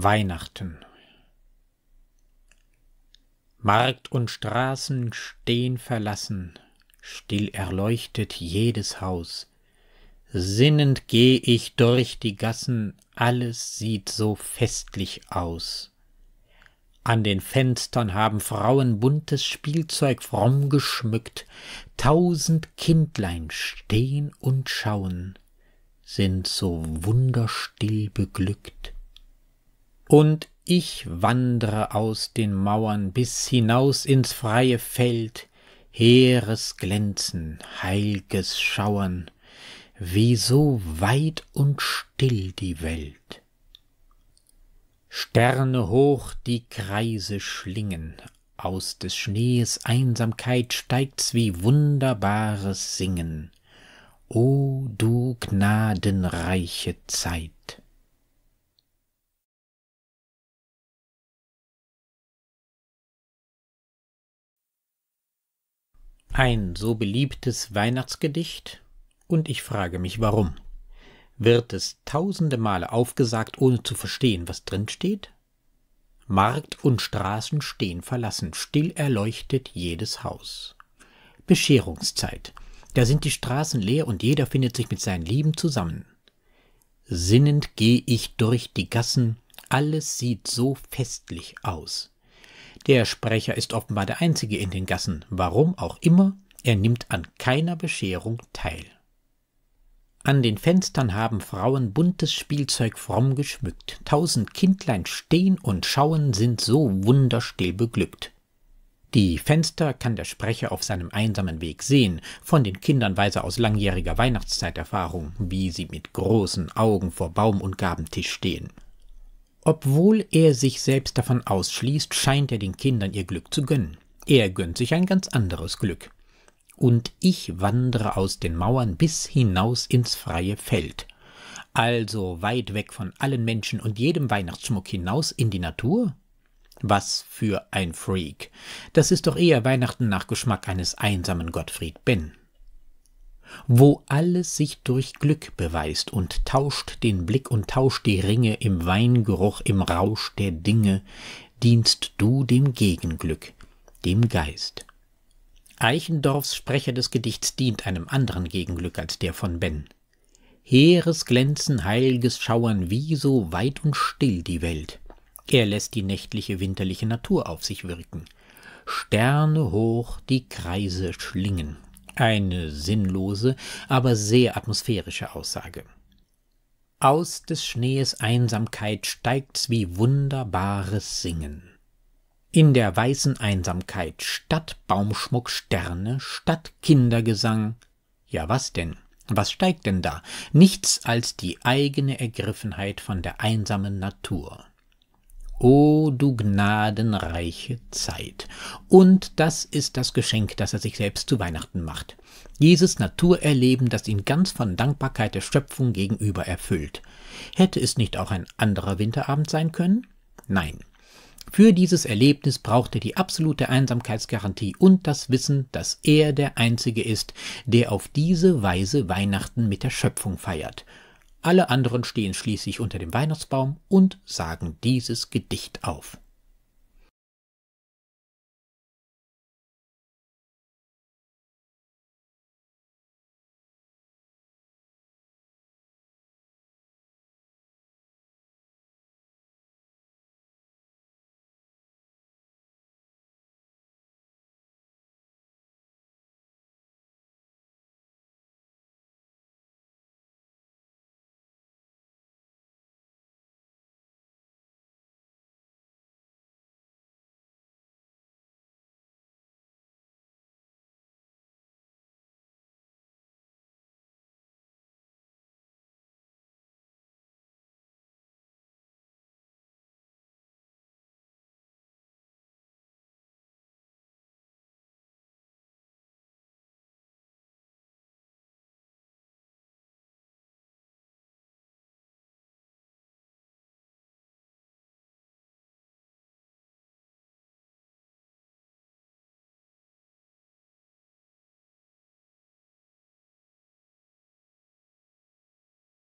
Weihnachten. Markt und Straßen stehen verlassen, still erleuchtet jedes Haus. Sinnend geh ich durch die Gassen, alles sieht so festlich aus. An den Fenstern haben Frauen buntes Spielzeug fromm geschmückt, tausend Kindlein stehen und schauen, sind so wunderstill beglückt und ich wandre aus den Mauern bis hinaus ins freie Feld, Heeres Glänzen, heilges Schauern, wie so weit und still die Welt. Sterne hoch die Kreise schlingen, aus des Schnees Einsamkeit steigt's wie wunderbares Singen. O du gnadenreiche Zeit! Ein so beliebtes Weihnachtsgedicht und ich frage mich warum. Wird es tausende Male aufgesagt, ohne zu verstehen, was drin steht? Markt und Straßen stehen verlassen, still erleuchtet jedes Haus. Bescherungszeit. Da sind die Straßen leer und jeder findet sich mit seinen Lieben zusammen. Sinnend gehe ich durch die Gassen, alles sieht so festlich aus. Der Sprecher ist offenbar der Einzige in den Gassen, warum auch immer, er nimmt an keiner Bescherung teil. An den Fenstern haben Frauen buntes Spielzeug fromm geschmückt. Tausend Kindlein stehen und schauen, sind so wunderstill beglückt. Die Fenster kann der Sprecher auf seinem einsamen Weg sehen. Von den Kindern weiß er aus langjähriger Weihnachtszeiterfahrung, wie sie mit großen Augen vor Baum und Gabentisch stehen. Obwohl er sich selbst davon ausschließt, scheint er den Kindern ihr Glück zu gönnen. Er gönnt sich ein ganz anderes Glück. Und ich wandere aus den Mauern bis hinaus ins freie Feld, also weit weg von allen Menschen und jedem Weihnachtsschmuck hinaus in die Natur? Was für ein Freak. Das ist doch eher Weihnachten nach Geschmack eines einsamen Gottfried Ben wo alles sich durch Glück beweist und tauscht den Blick und tauscht die Ringe im Weingeruch, im Rausch der Dinge, dienst du dem Gegenglück, dem Geist. Eichendorffs Sprecher des Gedichts dient einem anderen Gegenglück als der von Ben. Heeres Glänzen, heilges Schauern, wie so weit und still die Welt. Er lässt die nächtliche winterliche Natur auf sich wirken. Sterne hoch die Kreise schlingen. Eine sinnlose, aber sehr atmosphärische Aussage. Aus des Schnees Einsamkeit steigt's wie wunderbares Singen. In der weißen Einsamkeit statt Baumschmuck Sterne, statt Kindergesang. Ja, was denn? Was steigt denn da? Nichts als die eigene Ergriffenheit von der einsamen Natur. O du gnadenreiche Zeit. Und das ist das Geschenk, das er sich selbst zu Weihnachten macht. Dieses Naturerleben, das ihn ganz von Dankbarkeit der Schöpfung gegenüber erfüllt. Hätte es nicht auch ein anderer Winterabend sein können? Nein. Für dieses Erlebnis braucht er die absolute Einsamkeitsgarantie und das Wissen, dass er der Einzige ist, der auf diese Weise Weihnachten mit der Schöpfung feiert. Alle anderen stehen schließlich unter dem Weihnachtsbaum und sagen dieses Gedicht auf.